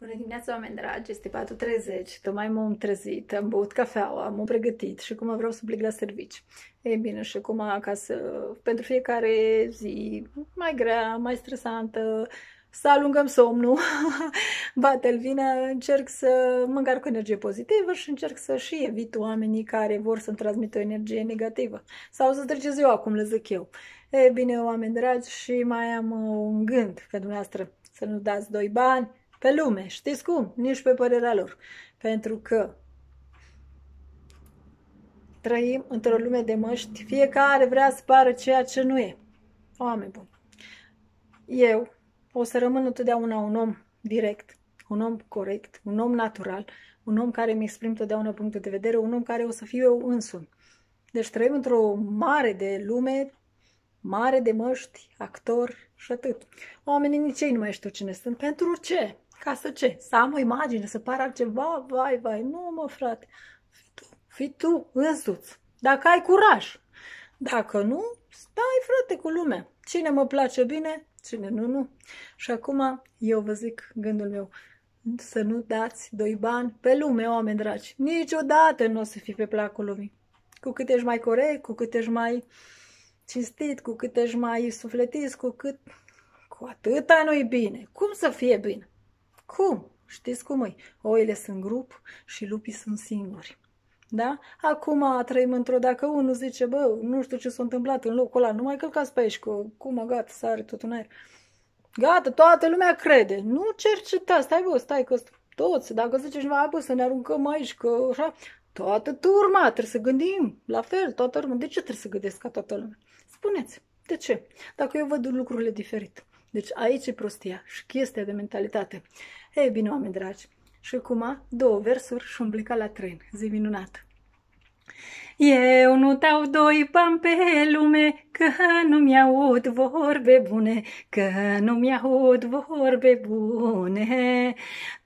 Bună dimineața, oameni dragi! Este 4.30, tocmai m-am trezit, am băut cafeaua, m-am pregătit și acum vreau să plec la servici. E bine, și acum acasă, pentru fiecare zi, mai grea, mai stresantă, să alungăm somnul, bate-l vine, încerc să măncar cu energie pozitivă și încerc să și evit oamenii care vor să-mi transmită o energie negativă. Sau să trece ziua, cum le zic eu. E bine, oameni dragi, și mai am un gând pe dumneavoastră, să nu dați doi bani, pe lume. Știți cum? Nici pe părerea lor. Pentru că trăim într-o lume de măști, fiecare vrea să pară ceea ce nu e. Oameni buni, eu o să rămân întotdeauna un om direct, un om corect, un om natural, un om care mi exprim totdeauna punctul de vedere, un om care o să fiu eu însumi. Deci trăim într-o mare de lume mare de măști, actor și atât. Oamenii nici ei nu mai știu cine sunt. Pentru ce? Ca să ce? Să am o imagine, să par altceva? Vai, vai, nu mă, frate. Fii tu, fii tu însuți. Dacă ai curaj. Dacă nu, stai, frate, cu lumea. Cine mă place bine, cine nu, nu. Și acum eu vă zic gândul meu să nu dați doi bani pe lume, oameni dragi. Niciodată nu o să fii pe placul lumii. Cu cât ești mai corect, cu cât ești mai uh, cinstit, cu cât ești mai sufletist, cu cât... Cu atâta nu-i bine. Cum să fie bine? Cum? Știți cum e? Oile sunt grup și lupii sunt singuri. Da? Acum trăim într-o, dacă unul zice, bă, nu știu ce s-a întâmplat în locul ăla, nu mai călcați pe aici, că cum, gata, sare tot în aer. Gata, toată lumea crede. Nu cercetați, stai bă, stai că toți, dacă zice cineva, bă, să ne aruncăm aici, că așa, Toată turma trebuie să gândim la fel, toată urma. De ce trebuie să gândesc ca toată lumea? Spuneți, de ce? Dacă eu văd lucrurile diferit. Deci aici e prostia și chestia de mentalitate. Ei bine, oameni dragi, și acum două versuri și un la tren. Zi minunată! Eu nu dau doi bani pe lume, că nu mi-aud vorbe bune, că nu mi-aud vorbe bune.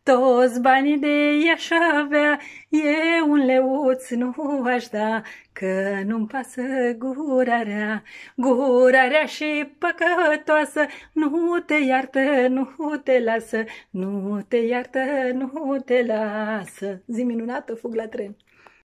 Toți banii de i-aș avea, e un leuț nu aș da, că nu-mi pasă gura rea, gura rea și păcătoasă, nu te iartă, nu te lasă, nu te iartă, nu te lasă. Zi minunată, fug la tren!